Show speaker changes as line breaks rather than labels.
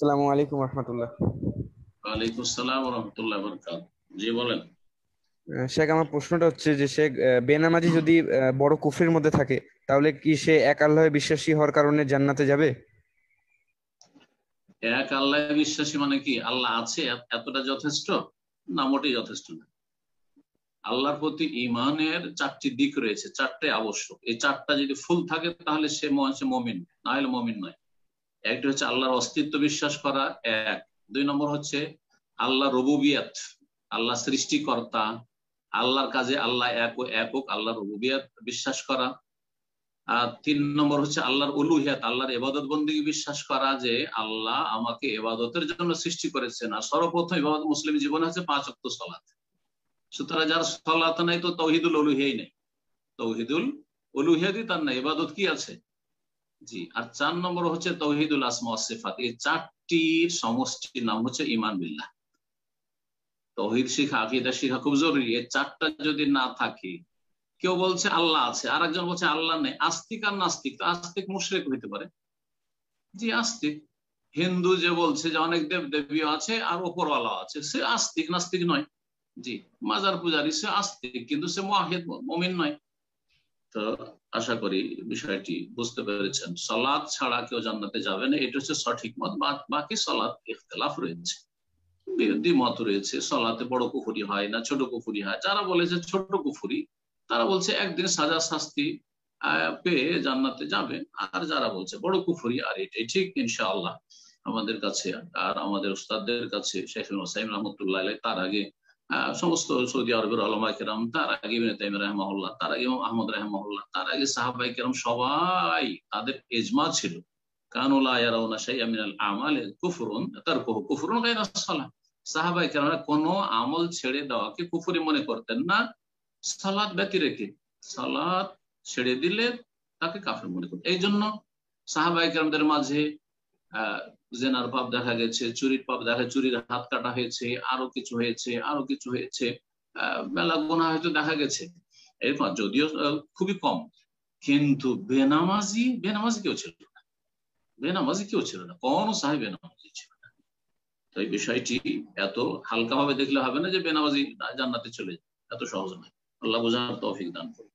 আসসালামু আলাইকুম রহমতুল্লাহ
ওয়ালাইকুম আসসালাম রহমতুল্লাহ বরকাত জি বলেন
শেখ আমার প্রশ্নটা হচ্ছে যে শেখ বেনামাজি যদি বড় কুফরির মধ্যে থাকে তাহলে কি সে এক আল্লাহে বিশ্বাসী হওয়ার কারণে জান্নাতে যাবে
এক আল্লাহ বিশ্বাসী মানে কি আল্লাহ আছে এতটা যথেষ্ট না মোটেই যথেষ্ট না আল্লাহর প্রতি ইমানের চারটি দিক রয়েছে চারটে আবশ্যক এই চারটা যদি ফুল থাকে তাহলে সে মমিন না হলে মমিন নয় একটি হচ্ছে আল্লাহর অস্তিত্ব বিশ্বাস করা এক দুই নম্বর হচ্ছে আল্লাহ রবুবিয়াত আল্লাহ সৃষ্টিকর্তা আল্লাহর কাজে আল্লাহ এক ও একক আল্লাহ রবুবিয়াত বিশ্বাস করা আর তিন নম্বর হচ্ছে আল্লাহর উলুহিয়াত আল্লাহর এবাদত বন্দীকে বিশ্বাস করা যে আল্লাহ আমাকে এবাদতের জন্য সৃষ্টি করেছেন আর সর্বপ্রথম এবাদত মুসলিম জীবনে হচ্ছে পাঁচ অক্ত সলাত সুতরাং যার সলাত নাই তো তৌহিদুল উলুহিয়াই নেই তৌহিদুল উলুহিয়াতই তার না এবাদত কি আছে জি আর চার নম্বর হচ্ছে তৌহিদুল আসমা সিফাত এই চারটির সমষ্টির নাম হচ্ছে ইমান বিল্লাহ তহিদ শিখা আকিদা শিখা খুব জরুরি এই চারটা যদি না থাকে কেউ বলছে আল্লাহ আছে আর একজন বলছে আল্লাহ নেই আস্তিক আর নাস্তিক তো আস্তিক মুশরেক হইতে পারে জি আস্তিক হিন্দু যে বলছে যে অনেক দেব দেবীও আছে আর ওপরওয়ালা আছে সে আস্তিক নাস্তিক নয় জি মাজার পূজারী সে আস্তিক কিন্তু সে মহিদ মমিন নয় তো আশা করি বিষয়টি বুঝতে পেরেছেন সলাদ ছাড়া কেউ জান্নাতে যাবে না এটা হচ্ছে সঠিক মত বাকি সলাদ ইখতলাফ রয়েছে মত রয়েছে সলাতে বড় কুফুরি হয় না ছোট কুফুরি হয় যারা বলেছে ছোট কুফুরি তারা বলছে একদিন সাজা শাস্তি পেয়ে জান্নাতে যাবে আর যারা বলছে বড় কুফুরি আর এটাই ঠিক ইনশাআল্লাহ আমাদের কাছে আর আমাদের উস্তাদদের কাছে শেখ হোসাইম রহমতুল্লাহ তার আগে সমস্ত সৌদি আরবের আলমা কেরাম তার আগে তাইম রাহমাহুল্লাহ তার আগে আহমদ রাহমাহুল্লাহ তার আগে সাহাবাই কেরাম সবাই তাদের এজমা ছিল কানুলা ইয়ারাউনা শাইআ মিনাল আমাল কুফরুন তারকুহু কুফরুন গায়রা সালাহ সাহাবাই কেরাম আমল ছেড়ে দেওয়াকে কুফরি মনে করতেন না সালাদ ব্যতি রেখে সালাত ছেড়ে দিলে তাকে কাফের মনে করতেন এই জন্য সাহাবাই কেরামদের মাঝে জেনার পাপ দেখা গেছে চুরির পাপ দেখা চুরির হাত কাটা হয়েছে আরো কিছু হয়েছে আরো কিছু হয়েছে মেলা গোনা হয়তো দেখা গেছে এরপর যদিও খুবই কম কিন্তু বেনামাজি বেনামাজি কেউ ছিল না বেনামাজি কেউ ছিল না কোন সাহেব বেনামাজি ছিল না তো এই বিষয়টি এত হালকা ভাবে দেখলে হবে না যে বেনামাজি জান্নাতে চলে এত সহজ নয় আল্লাহ বোঝার তৌফিক দান করুন